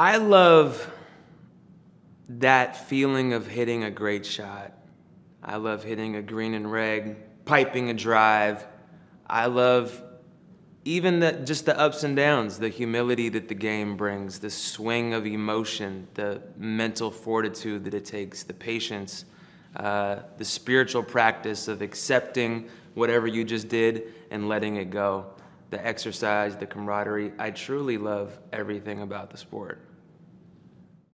I love that feeling of hitting a great shot. I love hitting a green and red, piping a drive. I love even the, just the ups and downs, the humility that the game brings, the swing of emotion, the mental fortitude that it takes, the patience, uh, the spiritual practice of accepting whatever you just did and letting it go the exercise, the camaraderie. I truly love everything about the sport.